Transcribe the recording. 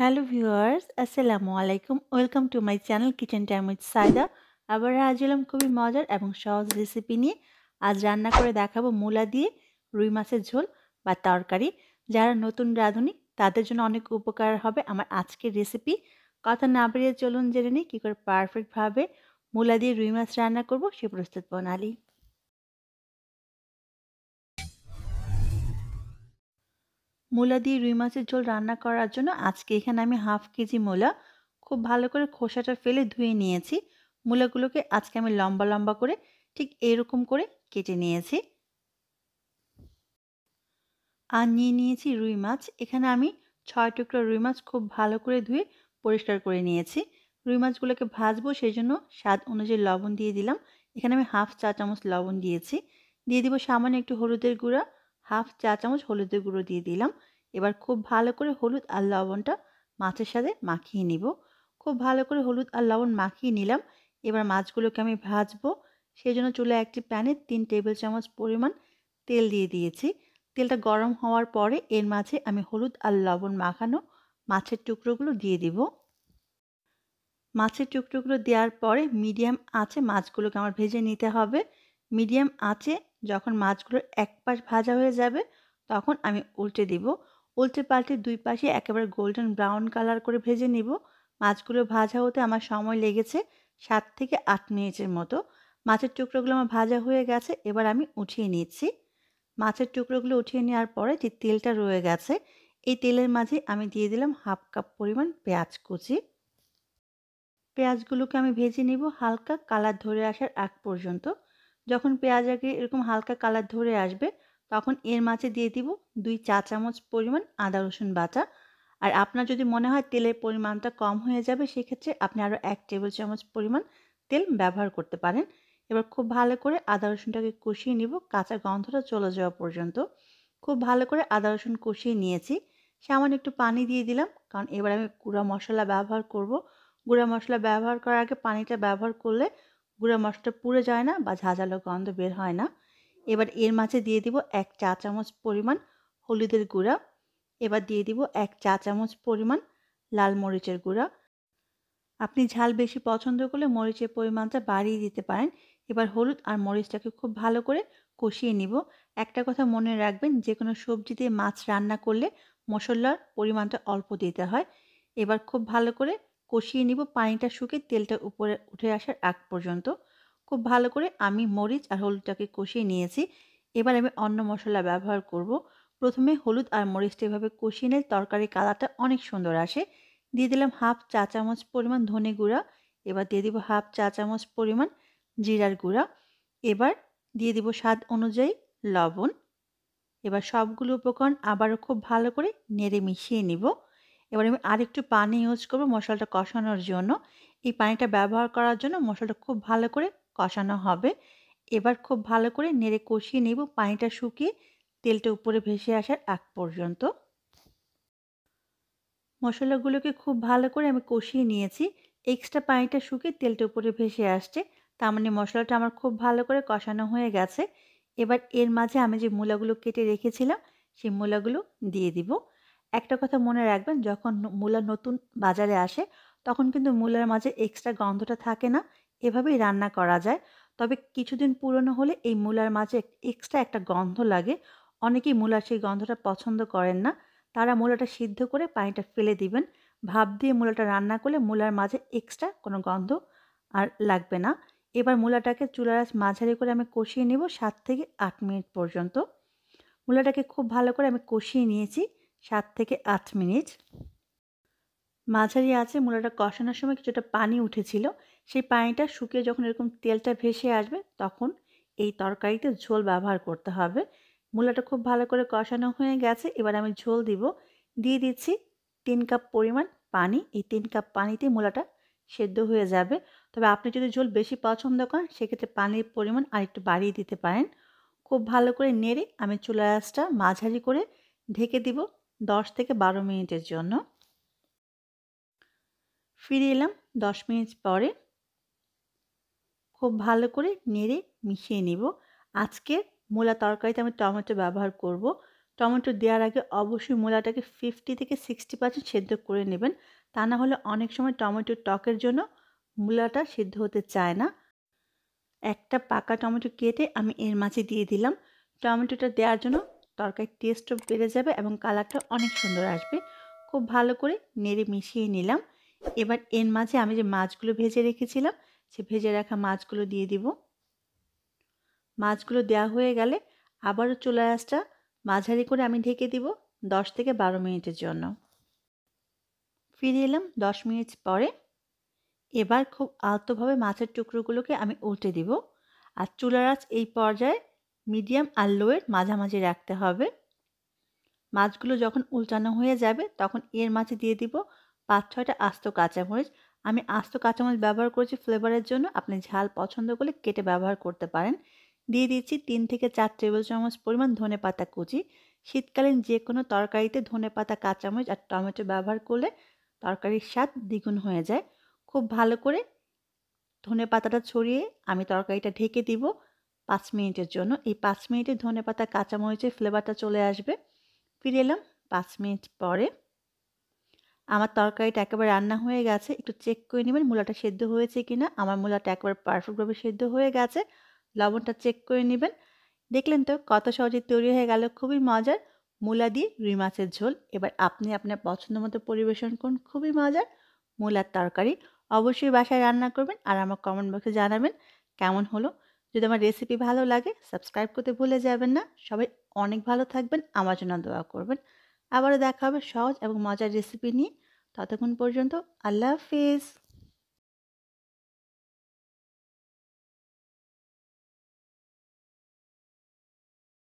hello viewers আসসালামু আলাইকুম welcome to my channel kitchen time with Saida আবার আজ এলাম খুবই মজার এবং সহজ রেসিপি নিয়ে আজ রান্না করে দেখাবো মূলা দিয়ে রুই মাছের ঝোল বা তরকারি যারা নতুন রাঁধুনি তাদের জন্য অনেক উপকার হবে আমার আজকের রেসিপি কথা না বেরিয়ে চলুন জেনে নিই কী করে পারফেক্টভাবে মূলা দিয়ে রুই মাছ রান্না করব সে প্রস্তুত প্রণালী মূলা দিয়ে রুই মাছের ঝোল রান্না করার জন্য আজকে এখানে আমি হাফ কেজি মূলা খুব ভালো করে খোসাটা ফেলে ধুয়ে নিয়েছি মূলাগুলোকে আজকে আমি লম্বা লম্বা করে ঠিক এরকম করে কেটে নিয়েছি আর নিয়ে নিয়েছি রুই মাছ এখানে আমি ছয় টুকরো রুই মাছ খুব ভালো করে ধুয়ে পরিষ্কার করে নিয়েছি রুই মাছগুলোকে ভাজবো সেই জন্য স্বাদ অনুযায়ী লবণ দিয়ে দিলাম এখানে আমি হাফ চা চামচ লবণ দিয়েছি দিয়ে দিব সামান্য একটু হলুদের গুঁড়া হাফ চা চামচ হলুদের গুঁড়ো দিয়ে দিলাম এবার খুব ভালো করে হলুদ আর লবণটা মাছের সাথে মাখিয়ে নিব খুব ভালো করে হলুদ আর লবণ মাখিয়ে নিলাম এবার মাছগুলোকে আমি ভাজবো সেই জন্য চুলে একটি প্যানে তিন টেবিল চামচ পরিমাণ তেল দিয়ে দিয়েছি তেলটা গরম হওয়ার পরে এর মাঝে আমি হলুদ আর লবণ মাখানো মাছের টুকরোগুলো দিয়ে দিব মাছের টুকরোগুলো দেওয়ার পরে মিডিয়াম আছে মাছগুলোকে আমার ভেজে নিতে হবে মিডিয়াম আছে যখন মাছগুলোর এক পাশ ভাজা হয়ে যাবে তখন আমি উল্টে দিব উল্টে পাল্টে দুই পাশে একেবারে গোল্ডেন ব্রাউন কালার করে ভেজে নিব মাছগুলো ভাজা হতে আমার সময় লেগেছে সাত থেকে আট মিনিটের মতো মাছের টুকরোগুলো আমার ভাজা হয়ে গেছে এবার আমি উঠিয়ে নিচ্ছি মাছের টুকরোগুলো উঠিয়ে নেওয়ার পরে যে তেলটা রয়ে গেছে এই তেলের মাঝে আমি দিয়ে দিলাম হাফ কাপ পরিমাণ পেঁয়াজ কুচি পেঁয়াজগুলোকে আমি ভেজে নিব হালকা কালার ধরে আসার আগ পর্যন্ত যখন পেঁয়াজ আগে এরকম হালকা কালার ধরে আসবে তখন এর মাঝে দিয়ে দিব দুই চা চামচ পরিমাণ আদা রসুন বাটা আর আপনার যদি মনে হয় তেলের পরিমাণটা কম হয়ে যাবে সেক্ষেত্রে আপনি আরও এক টেবিল চামচ পরিমাণ তেল ব্যবহার করতে পারেন এবার খুব ভালো করে আদা রসুনটাকে কষিয়ে নিব কাঁচা গন্ধটা চলে যাওয়া পর্যন্ত খুব ভালো করে আদা রসুন কষিয়ে নিয়েছি সামান্য একটু পানি দিয়ে দিলাম কারণ এবার আমি গুঁড়া মশলা ব্যবহার করব গুঁড়া মশলা ব্যবহার করার আগে পানিটা ব্যবহার করলে গুঁড়া মশলাটা পুড়ে যায় না বা ঝাঁঝালো গন্ধ বের হয় না এবার এর মাঝে দিয়ে দিব এক চা চামচ পরিমাণ হলুদের গুঁড়া এবার দিয়ে দিব এক চা চামচ পরিমাণ লাল মরিচের গুঁড়া আপনি ঝাল বেশি পছন্দ করলে মরিচের পরিমাণটা বাড়িয়ে দিতে পারেন এবার হলুদ আর মরিচটাকে খুব ভালো করে কষিয়ে নিব একটা কথা মনে রাখবেন যে কোনো সবজি দিয়ে মাছ রান্না করলে মশলার পরিমাণটা অল্প দিতে হয় এবার খুব ভালো করে কষিয়ে নিব পানিটা শুকিয়ে তেলটা উপরে উঠে আসার আগ পর্যন্ত খুব ভালো করে আমি মরিচ আর হলুদটাকে কষিয়ে নিয়েছি এবার আমি অন্য মশলা ব্যবহার করব প্রথমে হলুদ আর মরিচটা এভাবে কষিয়ে নিয়ে তরকারির কালারটা অনেক সুন্দর আসে দিয়ে দিলাম হাফ চা চামচ পরিমাণ ধনে গুঁড়া এবার দিয়ে দিব হাফ চা চামচ পরিমাণ জিরার গুঁড়া এবার দিয়ে দিব স্বাদ অনুযায়ী লবণ এবার সবগুলো উপকরণ আবারও খুব ভালো করে নেড়ে মিশিয়ে নিব এবার আমি আরেকটু পানি ইউজ করবো মশলাটা কষানোর জন্য এই পানিটা ব্যবহার করার জন্য মশলাটা খুব ভালো করে কষানো হবে এবার খুব ভালো করে নেড়ে কষিয়ে নেব পানিটা শুকিয়ে তেলটা উপরে ভেসে আসার আগ পর্যন্ত মশলাগুলোকে খুব ভালো করে আমি কষিয়ে নিয়েছি এক্সট্রা পানিটা শুকিয়ে তেলটা উপরে ভেসে আসছে তার মানে মশলাটা আমার খুব ভালো করে কষানো হয়ে গেছে এবার এর মাঝে আমি যে মূলাগুলো কেটে রেখেছিলাম সেই মূলাগুলো দিয়ে দিব একটা কথা মনে রাখবেন যখন মূলা নতুন বাজারে আসে তখন কিন্তু মূলার মাঝে এক্সট্রা গন্ধটা থাকে না এভাবেই রান্না করা যায় তবে কিছুদিন পুরনো হলে এই মূলার মাঝে এক্সট্রা একটা গন্ধ লাগে অনেকেই মূলার সেই গন্ধটা পছন্দ করেন না তারা মূলাটা সিদ্ধ করে পানিটা ফেলে দিবেন ভাপ দিয়ে মূলাটা রান্না করলে মূলার মাঝে এক্সট্রা কোনো গন্ধ আর লাগবে না এবার মূলাটাকে চুলার মাঝারি করে আমি কষিয়ে নেব সাত থেকে আট মিনিট পর্যন্ত মূলাটাকে খুব ভালো করে আমি কষিয়ে নিয়েছি সাত থেকে আট মিনিট মাঝারি আছে মূলাটা কষানোর সময় কিছুটা পানি উঠেছিল সেই পানিটা শুকিয়ে যখন এরকম তেলটা ভেসে আসবে তখন এই তরকারিতে ঝোল ব্যবহার করতে হবে মূলাটা খুব ভালো করে কষানো হয়ে গেছে এবার আমি ঝোল দিব দিয়ে দিচ্ছি তিন কাপ পরিমাণ পানি এই তিন কাপ পানিতে মূলাটা সেদ্ধ হয়ে যাবে তবে আপনি যদি ঝোল বেশি পছন্দ করেন সেক্ষেত্রে পানির পরিমাণ আর একটু বাড়িয়ে দিতে পারেন খুব ভালো করে নেড়ে আমি চুলা গাছটা মাঝারি করে ঢেকে দিব দশ থেকে বারো মিনিটের জন্য ফিরে এলাম দশ মিনিট পরে খুব ভালো করে নেড়ে মিশিয়ে নেব আজকের মূলা তরকারিতে আমি টমেটো ব্যবহার করব টমেটো দেওয়ার আগে অবশ্যই মূলাটাকে ফিফটি থেকে সিক্সটি পার্সেন্ট সেদ্ধ করে নেবেন তা না হলে অনেক সময় টমেটোর টকের জন্য মূলাটা সেদ্ধ হতে চায় না একটা পাকা টমেটো কেটে আমি এর মাঝে দিয়ে দিলাম টমেটোটা দেওয়ার জন্য তরকারির টেস্টও বেড়ে যাবে এবং কালারটা অনেক সুন্দর আসবে খুব ভালো করে নেড়ে মিশিয়ে নিলাম এবার এর মাঝে আমি যে মাছগুলো ভেজে রেখেছিলাম সে ভেজে রাখা মাছগুলো দিয়ে দিব মাছগুলো দেওয়া হয়ে গেলে আবারও চুলা আঁচটা মাঝারি করে আমি ঢেকে দিব দশ থেকে বারো মিনিটের জন্য ফিরে এলাম দশ মিনিট পরে এবার খুব আলতোভাবে মাছের টুকরোগুলোকে আমি উল্টে দিব আর চুলার আঁচ এই পর্যায়ে মিডিয়াম আর লোয়ের মাঝামাঝি রাখতে হবে মাছগুলো যখন উল্টানো হয়ে যাবে তখন এর মাঝে দিয়ে দিব পাঁচ ছয়টা আস্ত কাঁচামরিচ আমি আস্ত কাঁচামরিচ ব্যবহার করেছি ফ্লেভারের জন্য আপনি ঝাল পছন্দ করলে কেটে ব্যবহার করতে পারেন দিয়ে দিচ্ছি তিন থেকে চার টেবিল চামচ পরিমাণ ধনে পাতা কুচি শীতকালীন যে কোনো তরকারিতে ধনে পাতা কাঁচামরিচ আর টমেটো ব্যবহার করলে তরকারির স্বাদ দ্বিগুণ হয়ে যায় খুব ভালো করে ধনে পাতাটা ছড়িয়ে আমি তরকারিটা ঢেকে দিব পাঁচ মিনিটের জন্য এই পাঁচ মিনিটে ধনে পাতা কাঁচামরিচের ফ্লেভারটা চলে আসবে ফিরে এলাম পাঁচ মিনিট পরে আমার তরকারিটা একেবারে রান্না হয়ে গেছে একটু চেক করে নেবেন মূলাটা সেদ্ধ হয়েছে কি না আমার মূলাটা একেবারে পারফেক্টভাবে সেদ্ধ হয়ে গেছে লবণটা চেক করে নেবেন দেখলেন তো কত সহজে তৈরি হয়ে গেল খুবই মজার মূলা দিয়ে রুই মাছের ঝোল এবার আপনি আপনার পছন্দ মতো পরিবেশন করুন খুবই মজার মূলার তরকারি অবশ্যই বাসায় রান্না করবেন আর আমার কমেন্ট বক্সে জানাবেন কেমন হলো যদি আমার রেসিপি ভালো লাগে সাবস্ক্রাইব করতে ভুলে যাবেন না সবাই অনেক ভালো থাকবেন আমার জন্য দোয়া করবেন আবারও দেখা হবে সহজ এবং মজার রেসিপি নিয়ে ততক্ষণ পর্যন্ত আল্লাহ হাফিজ